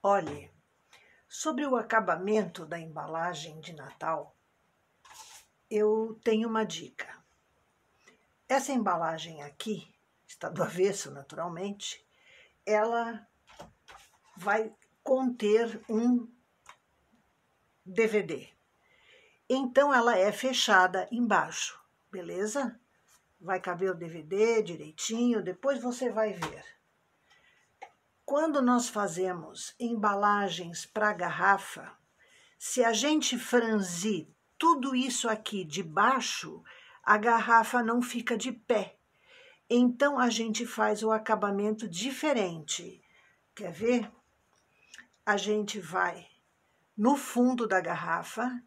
Olhe, sobre o acabamento da embalagem de Natal, eu tenho uma dica. Essa embalagem aqui, está do avesso naturalmente, ela vai conter um DVD. Então ela é fechada embaixo, beleza? Vai caber o DVD direitinho, depois você vai ver. Quando nós fazemos embalagens para garrafa, se a gente franzir tudo isso aqui de baixo, a garrafa não fica de pé. Então a gente faz o acabamento diferente. Quer ver? A gente vai no fundo da garrafa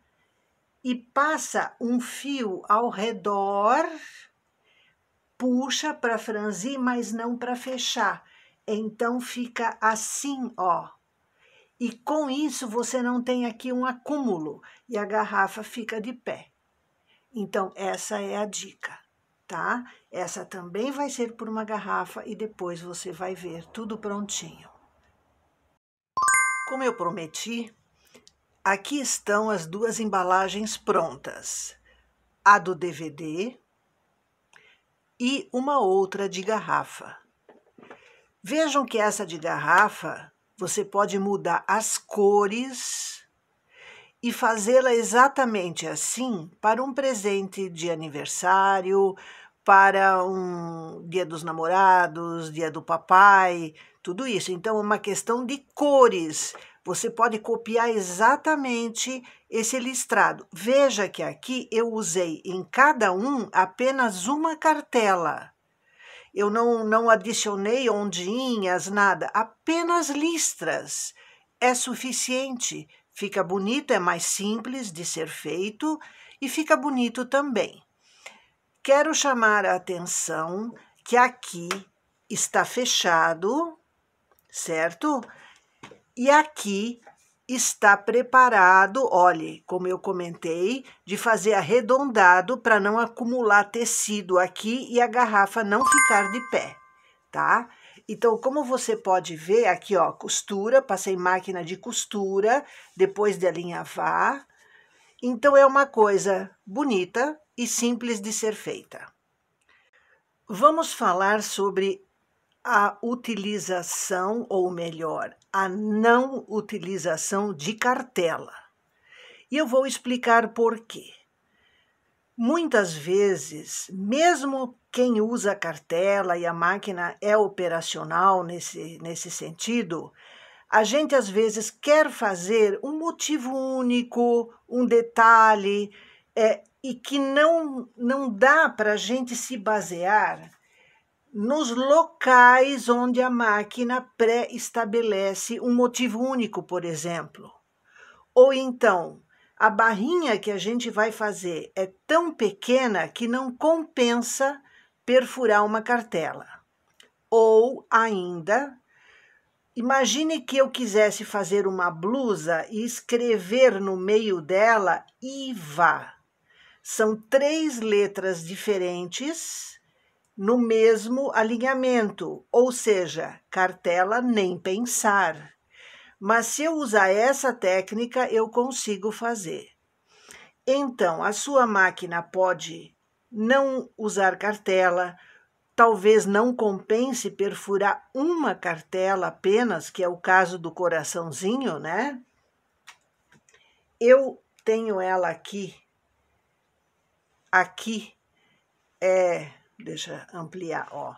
e passa um fio ao redor, puxa para franzir, mas não para fechar. Então fica assim, ó. E com isso você não tem aqui um acúmulo e a garrafa fica de pé. Então essa é a dica, tá? Essa também vai ser por uma garrafa e depois você vai ver tudo prontinho. Como eu prometi, aqui estão as duas embalagens prontas. A do DVD e uma outra de garrafa. Vejam que essa de garrafa, você pode mudar as cores e fazê-la exatamente assim para um presente de aniversário, para um dia dos namorados, dia do papai, tudo isso. Então, é uma questão de cores. Você pode copiar exatamente esse listrado. Veja que aqui eu usei em cada um apenas uma cartela. Eu não, não adicionei ondinhas, nada, apenas listras. É suficiente, fica bonito, é mais simples de ser feito e fica bonito também. Quero chamar a atenção que aqui está fechado, certo? E aqui está preparado, olhe, como eu comentei, de fazer arredondado para não acumular tecido aqui e a garrafa não ficar de pé, tá? Então, como você pode ver, aqui ó, costura, passei máquina de costura, depois de alinhavar. Então, é uma coisa bonita e simples de ser feita. Vamos falar sobre a utilização, ou melhor, a não utilização de cartela. E eu vou explicar por quê. Muitas vezes, mesmo quem usa cartela e a máquina é operacional nesse, nesse sentido, a gente às vezes quer fazer um motivo único, um detalhe, é, e que não, não dá para a gente se basear nos locais onde a máquina pré-estabelece um motivo único, por exemplo. Ou então, a barrinha que a gente vai fazer é tão pequena que não compensa perfurar uma cartela. Ou ainda, imagine que eu quisesse fazer uma blusa e escrever no meio dela IVA. São três letras diferentes no mesmo alinhamento, ou seja, cartela nem pensar. Mas se eu usar essa técnica, eu consigo fazer. Então, a sua máquina pode não usar cartela, talvez não compense perfurar uma cartela apenas, que é o caso do coraçãozinho, né? Eu tenho ela aqui, aqui é deixa ampliar, ó.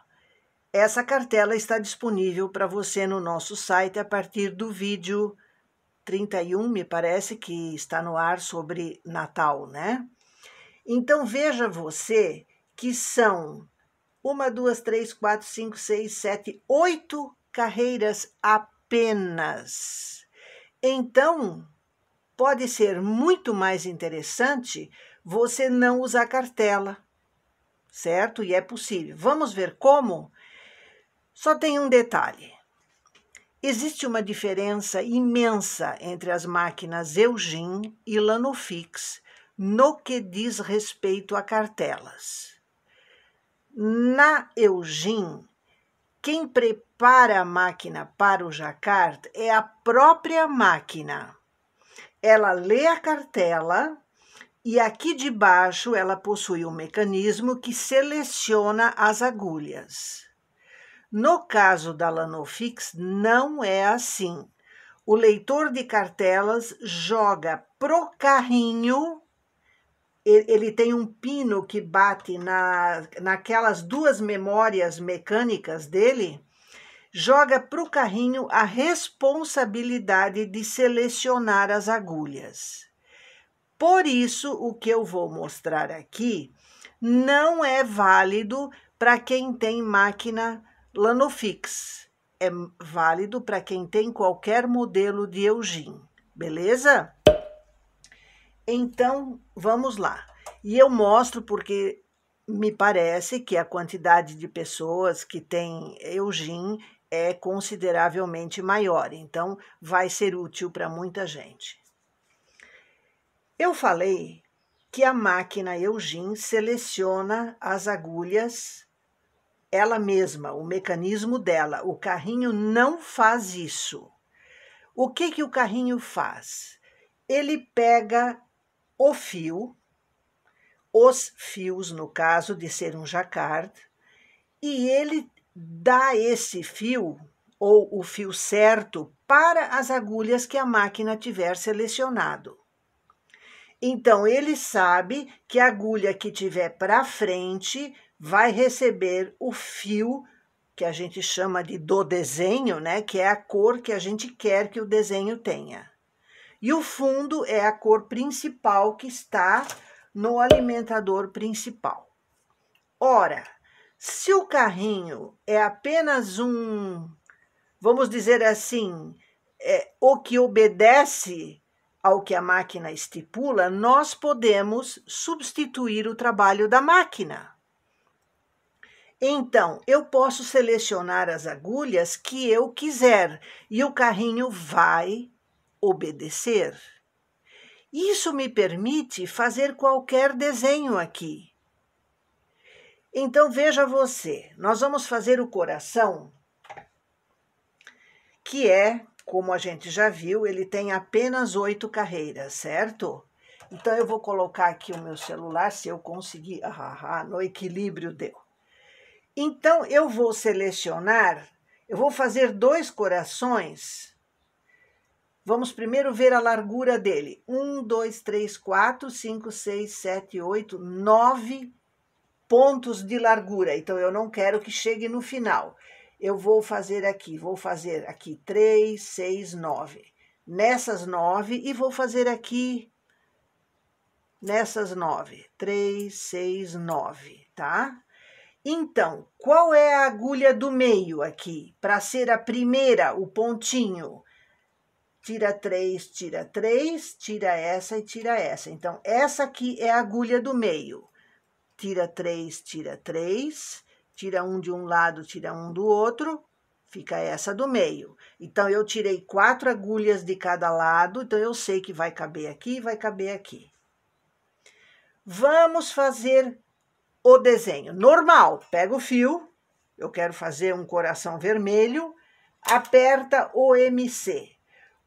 Essa cartela está disponível para você no nosso site a partir do vídeo 31, me parece que está no ar sobre Natal, né? Então veja você que são uma, duas, três, quatro, cinco, seis, sete, oito carreiras apenas. Então pode ser muito mais interessante você não usar cartela certo? E é possível. Vamos ver como? Só tem um detalhe. Existe uma diferença imensa entre as máquinas Eugene e Lanofix no que diz respeito a cartelas. Na Eugene, quem prepara a máquina para o jacquard é a própria máquina. Ela lê a cartela e aqui de baixo ela possui um mecanismo que seleciona as agulhas. No caso da Lanofix, não é assim. O leitor de cartelas joga pro carrinho, ele tem um pino que bate na, naquelas duas memórias mecânicas dele, joga pro carrinho a responsabilidade de selecionar as agulhas. Por isso, o que eu vou mostrar aqui não é válido para quem tem máquina Lanofix. É válido para quem tem qualquer modelo de Eugene, beleza? Então, vamos lá. E eu mostro porque me parece que a quantidade de pessoas que tem Eugene é consideravelmente maior, então vai ser útil para muita gente. Eu falei que a máquina Eugen seleciona as agulhas ela mesma, o mecanismo dela. O carrinho não faz isso. O que, que o carrinho faz? Ele pega o fio, os fios, no caso de ser um jacquard, e ele dá esse fio, ou o fio certo, para as agulhas que a máquina tiver selecionado. Então ele sabe que a agulha que tiver para frente vai receber o fio que a gente chama de do desenho, né, que é a cor que a gente quer que o desenho tenha. E o fundo é a cor principal que está no alimentador principal. Ora, se o carrinho é apenas um, vamos dizer assim, é, o que obedece ao que a máquina estipula, nós podemos substituir o trabalho da máquina. Então, eu posso selecionar as agulhas que eu quiser e o carrinho vai obedecer. Isso me permite fazer qualquer desenho aqui. Então, veja você, nós vamos fazer o coração, que é como a gente já viu, ele tem apenas oito carreiras, certo? Então, eu vou colocar aqui o meu celular, se eu conseguir. Ah, ah, ah, no equilíbrio deu. Então, eu vou selecionar, eu vou fazer dois corações. Vamos primeiro ver a largura dele. Um, dois, três, quatro, cinco, seis, sete, oito, nove pontos de largura. Então, eu não quero que chegue no final eu vou fazer aqui, vou fazer aqui 3, 6, 9. Nessas 9 e vou fazer aqui nessas 9. 3, 6, 9, tá? Então, qual é a agulha do meio aqui? Para ser a primeira, o pontinho. Tira 3, tira 3, tira essa e tira essa. Então, essa aqui é a agulha do meio. Tira 3, tira 3 tira um de um lado, tira um do outro, fica essa do meio. Então, eu tirei quatro agulhas de cada lado, então eu sei que vai caber aqui vai caber aqui. Vamos fazer o desenho normal. Pega o fio, eu quero fazer um coração vermelho, aperta o MC.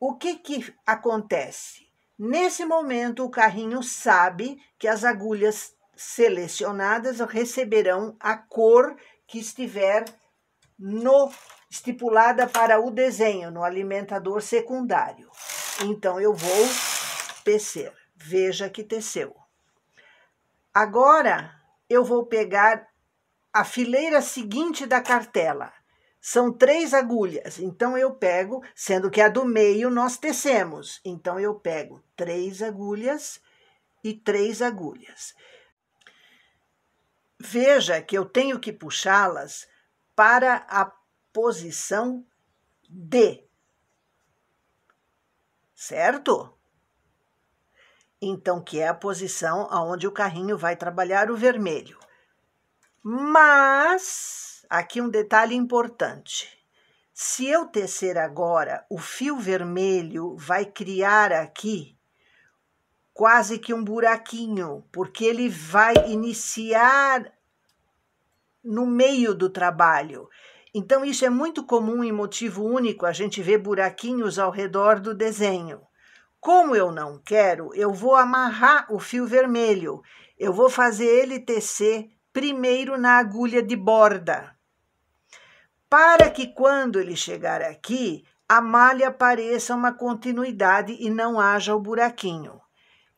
O que que acontece? Nesse momento, o carrinho sabe que as agulhas selecionadas receberão a cor que estiver no estipulada para o desenho no alimentador secundário. Então eu vou tecer. Veja que teceu. Agora eu vou pegar a fileira seguinte da cartela. São três agulhas, então eu pego, sendo que a do meio nós tecemos. Então eu pego três agulhas e três agulhas. Veja que eu tenho que puxá-las para a posição D. Certo? Então, que é a posição aonde o carrinho vai trabalhar o vermelho. Mas, aqui um detalhe importante. Se eu tecer agora, o fio vermelho vai criar aqui quase que um buraquinho, porque ele vai iniciar no meio do trabalho. Então, isso é muito comum em motivo único, a gente vê buraquinhos ao redor do desenho. Como eu não quero, eu vou amarrar o fio vermelho, eu vou fazer ele tecer primeiro na agulha de borda, para que quando ele chegar aqui, a malha pareça uma continuidade e não haja o buraquinho.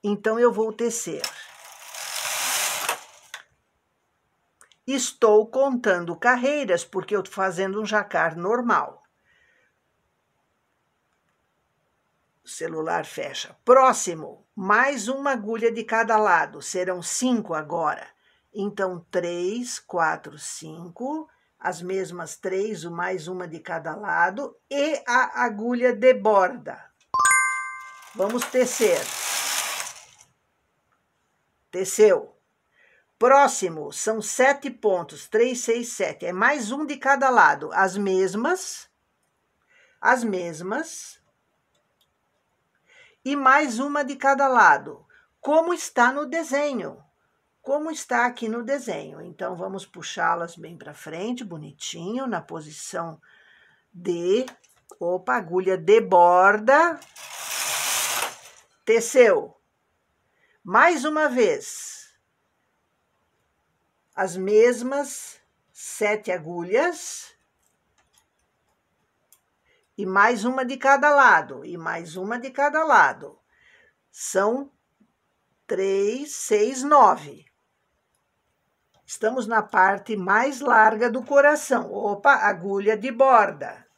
Então eu vou tecer. Estou contando carreiras porque eu estou fazendo um jacar normal. O celular fecha. Próximo, mais uma agulha de cada lado. Serão cinco agora. Então, três, quatro, cinco as mesmas três, o mais uma de cada lado, e a agulha de borda. Vamos tecer. Teceu. Próximo são sete pontos, três, seis, sete. É mais um de cada lado. As mesmas, as mesmas, e mais uma de cada lado. Como está no desenho? Como está aqui no desenho? Então, vamos puxá-las bem para frente, bonitinho, na posição de. Opa, agulha de borda. Teceu mais uma vez, as mesmas sete agulhas e mais uma de cada lado, e mais uma de cada lado. São três, seis, nove. Estamos na parte mais larga do coração. Opa, agulha de borda.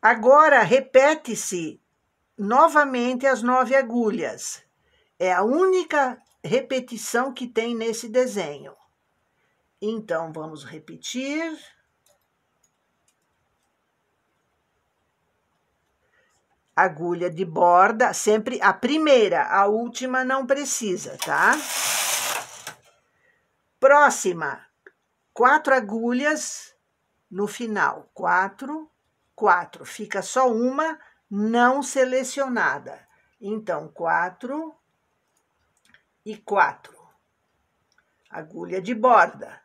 Agora, repete-se novamente as nove agulhas. É a única repetição que tem nesse desenho. Então, vamos repetir. Agulha de borda, sempre a primeira, a última não precisa, tá? Próxima, quatro agulhas no final. Quatro, quatro. Fica só uma não selecionada. Então, 4 e 4. Agulha de borda.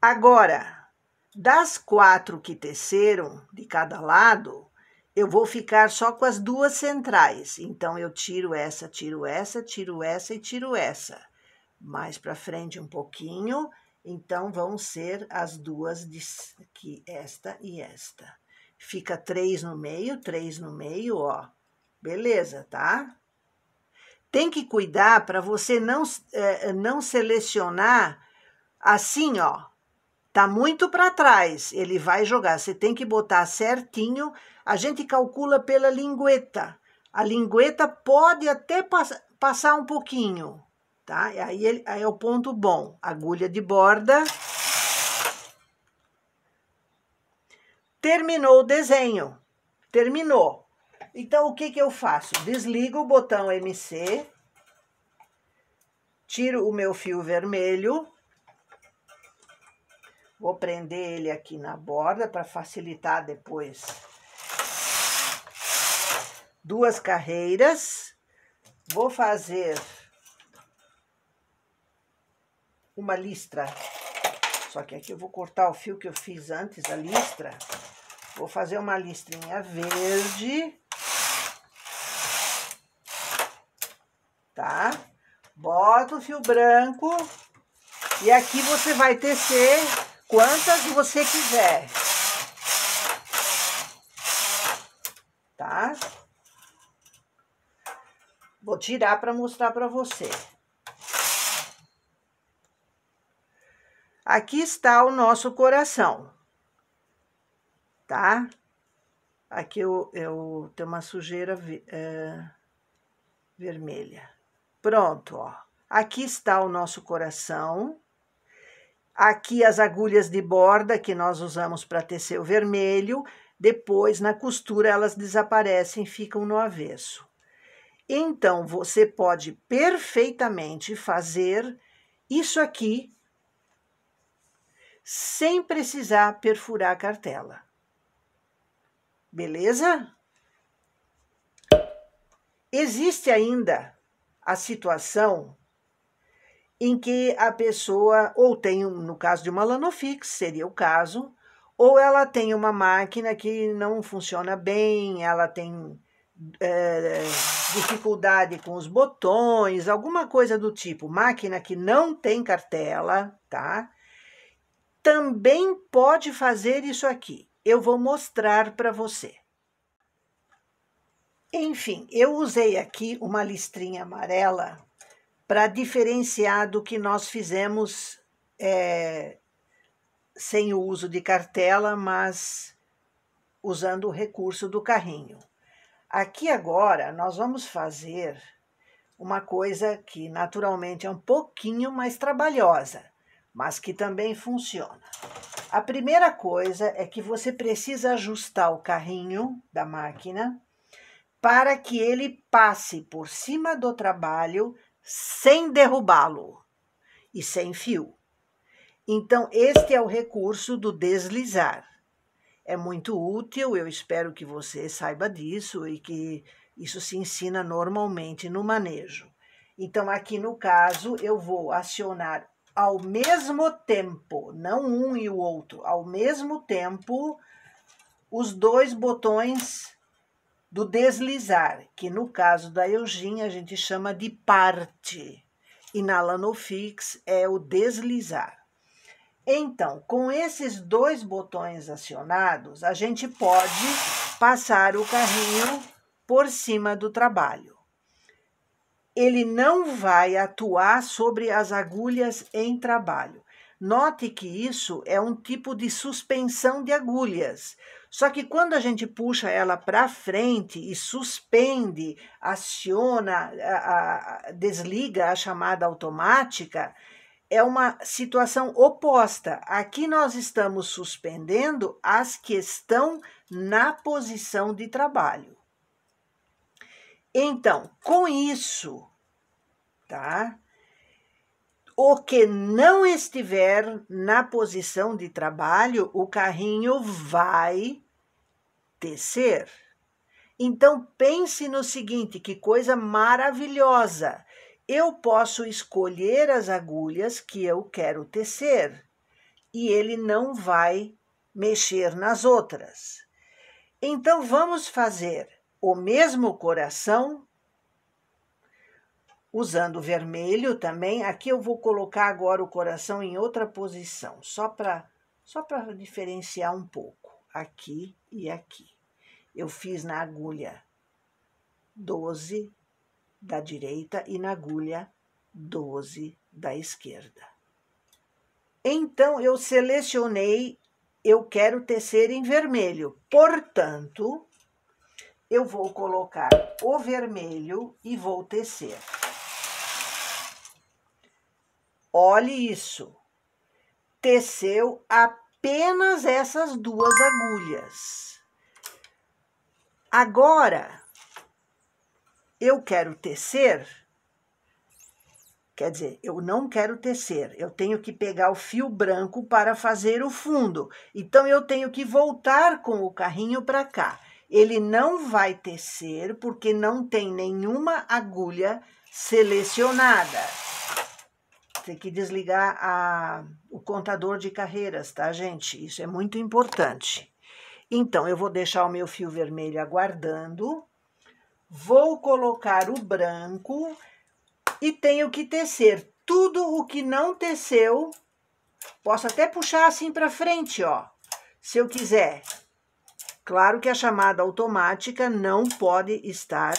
Agora, das quatro que teceram de cada lado, eu vou ficar só com as duas centrais. Então, eu tiro essa, tiro essa, tiro essa e tiro essa. Mais para frente um pouquinho então vão ser as duas de, que esta e esta. Fica três no meio, três no meio, ó. Beleza, tá? Tem que cuidar para você não, é, não selecionar assim, ó. Tá muito para trás, ele vai jogar. Você tem que botar certinho. A gente calcula pela lingueta. A lingueta pode até pass passar um pouquinho, tá? Aí, ele, aí é o ponto bom, agulha de borda. Terminou o desenho, terminou. Então, o que que eu faço? Desligo o botão MC, tiro o meu fio vermelho, vou prender ele aqui na borda para facilitar depois. Duas carreiras, vou fazer uma listra. Só que aqui eu vou cortar o fio que eu fiz antes, a listra. Vou fazer uma listrinha verde. Tá? Bota o fio branco. E aqui você vai tecer quantas você quiser. Tá? Vou tirar para mostrar para você. Aqui está o nosso coração, tá? Aqui eu, eu tenho uma sujeira é, vermelha. Pronto, ó. Aqui está o nosso coração. Aqui as agulhas de borda que nós usamos para tecer o vermelho. Depois, na costura, elas desaparecem, ficam no avesso. Então, você pode perfeitamente fazer isso aqui sem precisar perfurar a cartela. Beleza? Existe ainda a situação em que a pessoa, ou tem, no caso de uma Lanofix, seria o caso, ou ela tem uma máquina que não funciona bem, ela tem é, dificuldade com os botões, alguma coisa do tipo, máquina que não tem cartela, tá? também pode fazer isso aqui. Eu vou mostrar para você. Enfim, eu usei aqui uma listrinha amarela para diferenciar do que nós fizemos é, sem o uso de cartela, mas usando o recurso do carrinho. Aqui agora nós vamos fazer uma coisa que naturalmente é um pouquinho mais trabalhosa, mas que também funciona. A primeira coisa é que você precisa ajustar o carrinho da máquina para que ele passe por cima do trabalho sem derrubá-lo e sem fio. Então, este é o recurso do deslizar. É muito útil, eu espero que você saiba disso e que isso se ensina normalmente no manejo. Então, aqui no caso, eu vou acionar ao mesmo tempo, não um e o outro, ao mesmo tempo, os dois botões do deslizar, que no caso da Eugênia a gente chama de parte, e na Lanofix é o deslizar. Então, com esses dois botões acionados, a gente pode passar o carrinho por cima do trabalho ele não vai atuar sobre as agulhas em trabalho. Note que isso é um tipo de suspensão de agulhas. Só que quando a gente puxa ela para frente e suspende, aciona, a, a, desliga a chamada automática, é uma situação oposta. Aqui nós estamos suspendendo as que estão na posição de trabalho. Então, com isso, tá? O que não estiver na posição de trabalho, o carrinho vai tecer. Então pense no seguinte, que coisa maravilhosa. Eu posso escolher as agulhas que eu quero tecer e ele não vai mexer nas outras. Então vamos fazer o mesmo coração, usando vermelho também. Aqui eu vou colocar agora o coração em outra posição, só para só para diferenciar um pouco, aqui e aqui. Eu fiz na agulha 12 da direita e na agulha 12 da esquerda. Então, eu selecionei, eu quero tecer em vermelho. Portanto, eu vou colocar o vermelho e vou tecer. Olhe isso. Teceu apenas essas duas agulhas. Agora, eu quero tecer, quer dizer, eu não quero tecer, eu tenho que pegar o fio branco para fazer o fundo. Então, eu tenho que voltar com o carrinho para cá. Ele não vai tecer porque não tem nenhuma agulha selecionada. Tem que desligar a, o contador de carreiras, tá, gente? Isso é muito importante. Então, eu vou deixar o meu fio vermelho aguardando. Vou colocar o branco e tenho que tecer tudo o que não teceu. Posso até puxar assim para frente, ó. Se eu quiser, Claro que a chamada automática não pode estar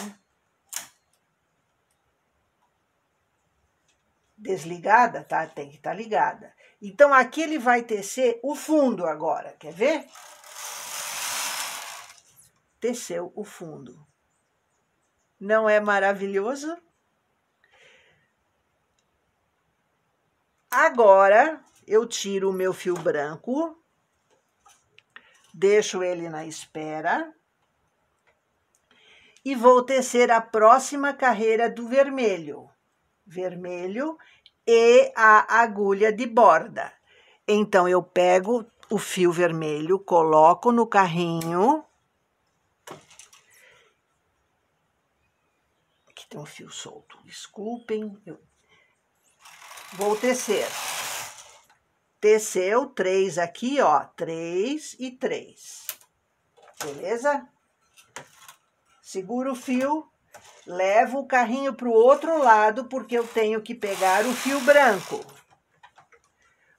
desligada, tá? Tem que estar tá ligada. Então, aqui ele vai tecer o fundo agora, quer ver? Teceu o fundo. Não é maravilhoso? Agora, eu tiro o meu fio branco deixo ele na espera e vou tecer a próxima carreira do vermelho, vermelho e a agulha de borda. Então, eu pego o fio vermelho, coloco no carrinho, aqui tem um fio solto, desculpem, eu vou tecer teceu três aqui, ó, três e três. Beleza? Seguro o fio, levo o carrinho para o outro lado, porque eu tenho que pegar o fio branco.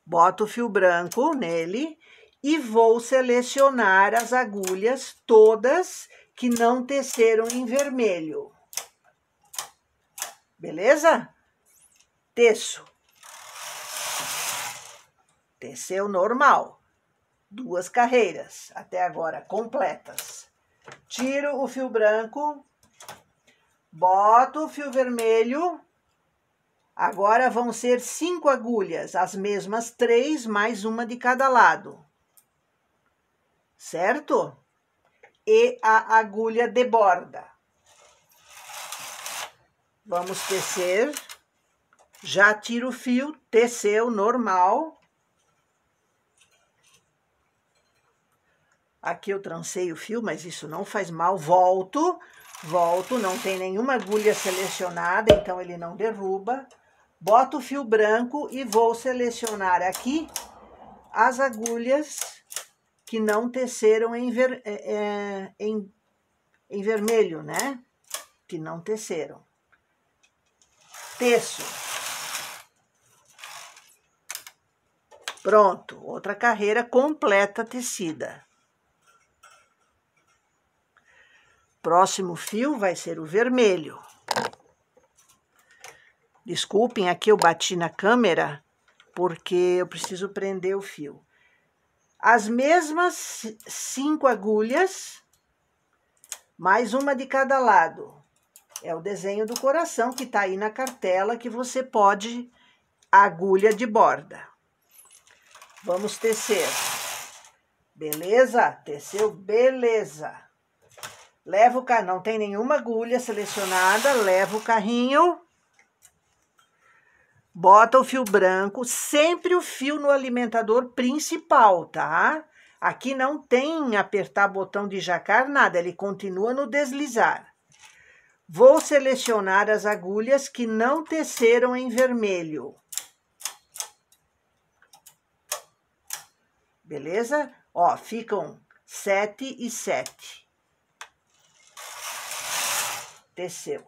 Boto o fio branco nele e vou selecionar as agulhas todas que não teceram em vermelho. Beleza? Teço teceu normal. Duas carreiras, até agora completas. Tiro o fio branco, boto o fio vermelho. Agora vão ser cinco agulhas, as mesmas três, mais uma de cada lado. Certo? E a agulha de borda. Vamos tecer. Já tiro o fio, teceu normal. Aqui eu trancei o fio, mas isso não faz mal. Volto, volto, não tem nenhuma agulha selecionada, então ele não derruba. Boto o fio branco e vou selecionar aqui as agulhas que não teceram em, ver, é, é em, em vermelho, né? Que não teceram. Teço. Pronto, outra carreira completa tecida. Próximo fio vai ser o vermelho. Desculpem, aqui eu bati na câmera porque eu preciso prender o fio. As mesmas cinco agulhas, mais uma de cada lado. É o desenho do coração que tá aí na cartela que você pode agulha de borda. Vamos tecer. Beleza? Teceu? Beleza. Leva o carrinho, não tem nenhuma agulha selecionada, leva o carrinho, bota o fio branco, sempre o fio no alimentador principal, tá? Aqui não tem apertar botão de jacar, nada, ele continua no deslizar. Vou selecionar as agulhas que não teceram em vermelho. Beleza? Ó, ficam 7 e 7 teceu.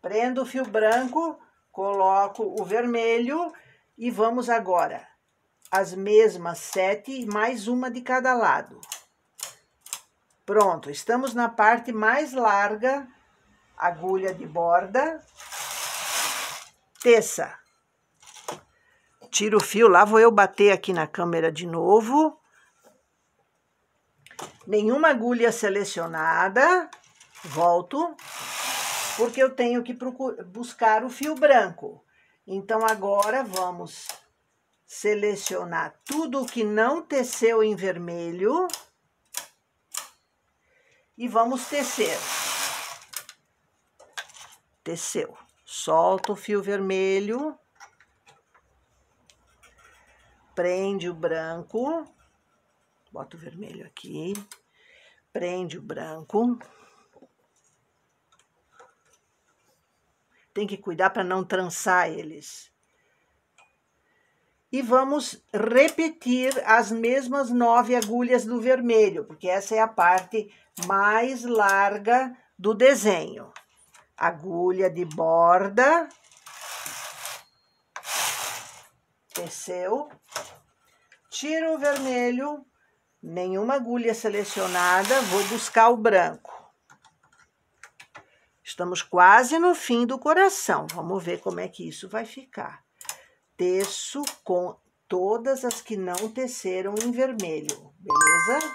Prendo o fio branco, coloco o vermelho e vamos agora as mesmas sete, mais uma de cada lado. Pronto, estamos na parte mais larga, agulha de borda, teça. Tiro o fio, lá vou eu bater aqui na câmera de novo nenhuma agulha selecionada, volto, porque eu tenho que buscar o fio branco. Então, agora vamos selecionar tudo o que não teceu em vermelho e vamos tecer. Teceu. Solta o fio vermelho, prende o branco, Bota o vermelho aqui. Prende o branco. Tem que cuidar para não trançar eles. E vamos repetir as mesmas nove agulhas do vermelho, porque essa é a parte mais larga do desenho. Agulha de borda, teceu, tira o vermelho, Nenhuma agulha selecionada, vou buscar o branco. Estamos quase no fim do coração. Vamos ver como é que isso vai ficar. Teço com todas as que não teceram em vermelho, beleza?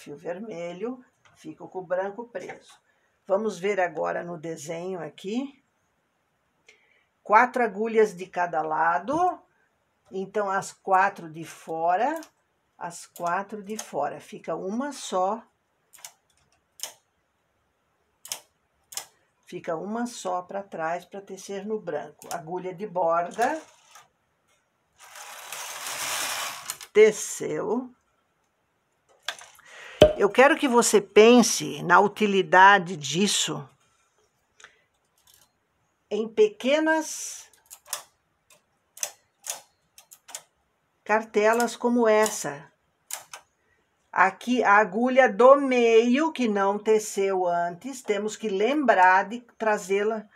fio vermelho, fico com o branco preso. Vamos ver agora no desenho aqui. Quatro agulhas de cada lado, então as quatro de fora, as quatro de fora. Fica uma só. Fica uma só para trás para tecer no branco. Agulha de borda. Teceu. Eu quero que você pense na utilidade disso em pequenas cartelas como essa. Aqui a agulha do meio que não teceu antes, temos que lembrar de trazê-la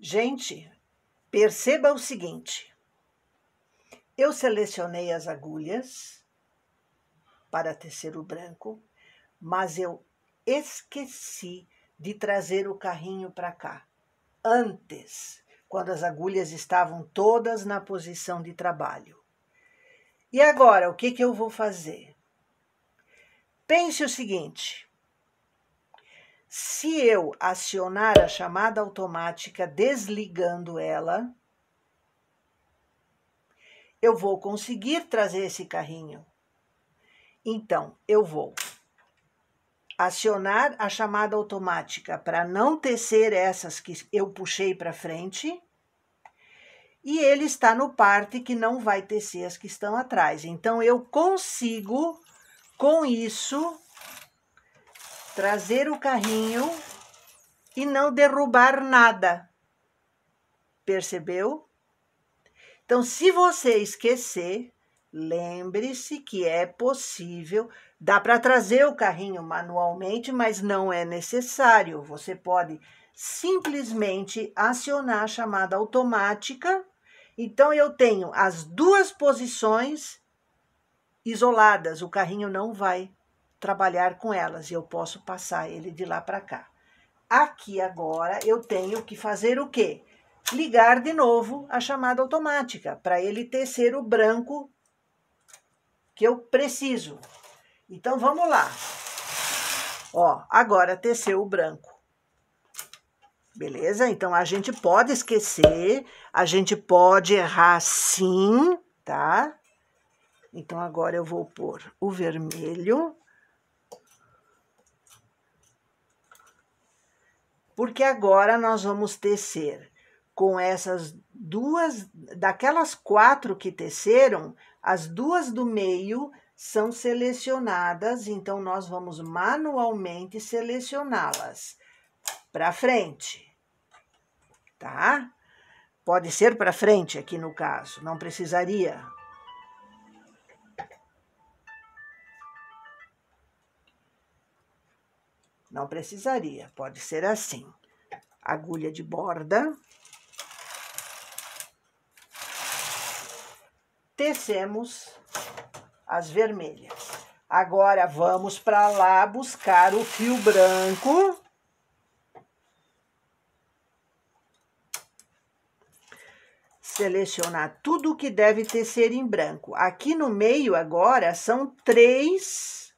Gente, perceba o seguinte: eu selecionei as agulhas para tecer o branco, mas eu esqueci de trazer o carrinho para cá. Antes, quando as agulhas estavam todas na posição de trabalho. E agora, o que, que eu vou fazer? Pense o seguinte: se eu acionar a chamada automática desligando ela, eu vou conseguir trazer esse carrinho. Então, eu vou acionar a chamada automática para não tecer essas que eu puxei para frente. E ele está no parte que não vai tecer as que estão atrás. Então, eu consigo, com isso, trazer o carrinho e não derrubar nada. Percebeu? Então, se você esquecer, lembre-se que é possível. Dá para trazer o carrinho manualmente, mas não é necessário. Você pode simplesmente acionar a chamada automática. Então, eu tenho as duas posições isoladas, o carrinho não vai trabalhar com elas e eu posso passar ele de lá para cá. Aqui agora eu tenho que fazer o quê? ligar de novo a chamada automática para ele tecer o branco que eu preciso. Então vamos lá. Ó, agora teceu o branco. Beleza? Então a gente pode esquecer, a gente pode errar sim, tá? Então agora eu vou pôr o vermelho. Porque agora nós vamos tecer com essas duas, daquelas quatro que teceram, as duas do meio são selecionadas, então nós vamos manualmente selecioná-las para frente, tá? Pode ser para frente aqui no caso, não precisaria. Não precisaria, pode ser assim. Agulha de borda. Tecemos as vermelhas. Agora, vamos para lá buscar o fio branco. Selecionar tudo o que deve tecer em branco. Aqui no meio, agora, são três...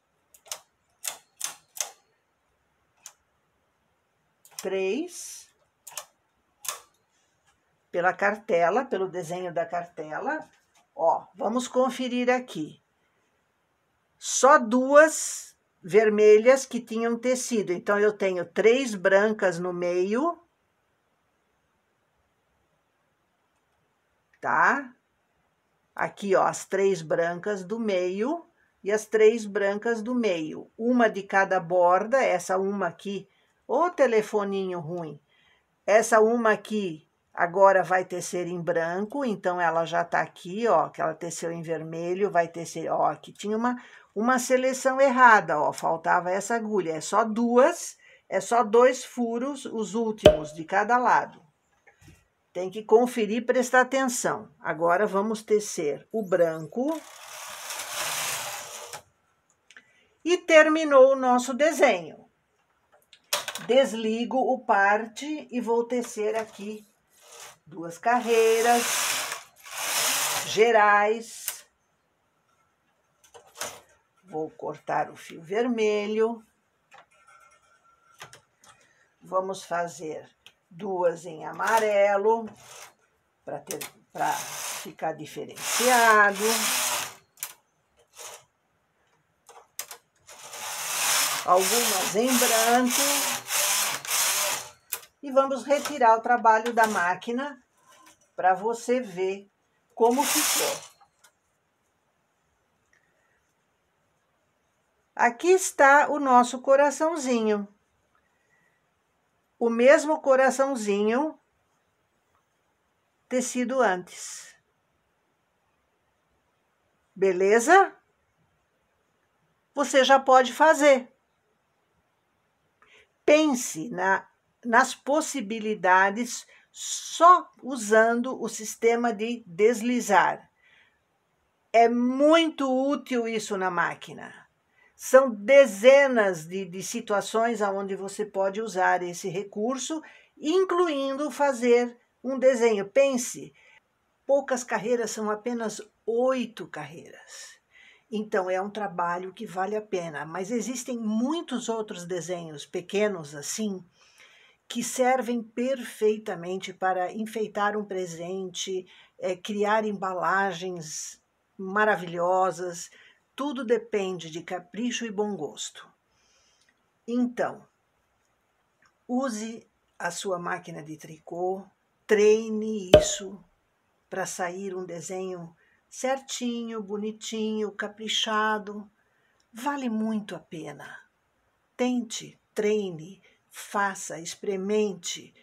Três... Pela cartela, pelo desenho da cartela, Ó, vamos conferir aqui. Só duas vermelhas que tinham tecido. Então, eu tenho três brancas no meio. Tá? Aqui, ó, as três brancas do meio e as três brancas do meio. Uma de cada borda, essa uma aqui. Ô, telefoninho ruim. Essa uma aqui Agora vai tecer em branco, então ela já tá aqui, ó, que ela teceu em vermelho, vai tecer, ó, aqui tinha uma, uma seleção errada, ó, faltava essa agulha, é só duas, é só dois furos, os últimos de cada lado. Tem que conferir, prestar atenção. Agora vamos tecer o branco. E terminou o nosso desenho. Desligo o parte e vou tecer aqui duas carreiras gerais. Vou cortar o fio vermelho. Vamos fazer duas em amarelo para ter para ficar diferenciado. Algumas em branco e vamos retirar o trabalho da máquina para você ver como ficou. Aqui está o nosso coraçãozinho. O mesmo coraçãozinho tecido antes. Beleza? Você já pode fazer. Pense na nas possibilidades só usando o sistema de deslizar. É muito útil isso na máquina. São dezenas de, de situações onde você pode usar esse recurso, incluindo fazer um desenho. Pense, poucas carreiras são apenas oito carreiras. Então é um trabalho que vale a pena, mas existem muitos outros desenhos pequenos assim que servem perfeitamente para enfeitar um presente, é, criar embalagens maravilhosas. Tudo depende de capricho e bom gosto. Então, use a sua máquina de tricô, treine isso para sair um desenho certinho, bonitinho, caprichado. Vale muito a pena. Tente, treine faça, experimente.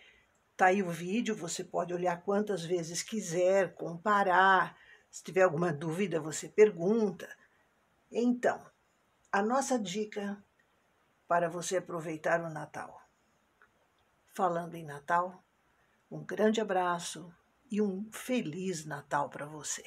Tá aí o vídeo, você pode olhar quantas vezes quiser, comparar. Se tiver alguma dúvida, você pergunta. Então, a nossa dica para você aproveitar o Natal. Falando em Natal, um grande abraço e um feliz Natal para você.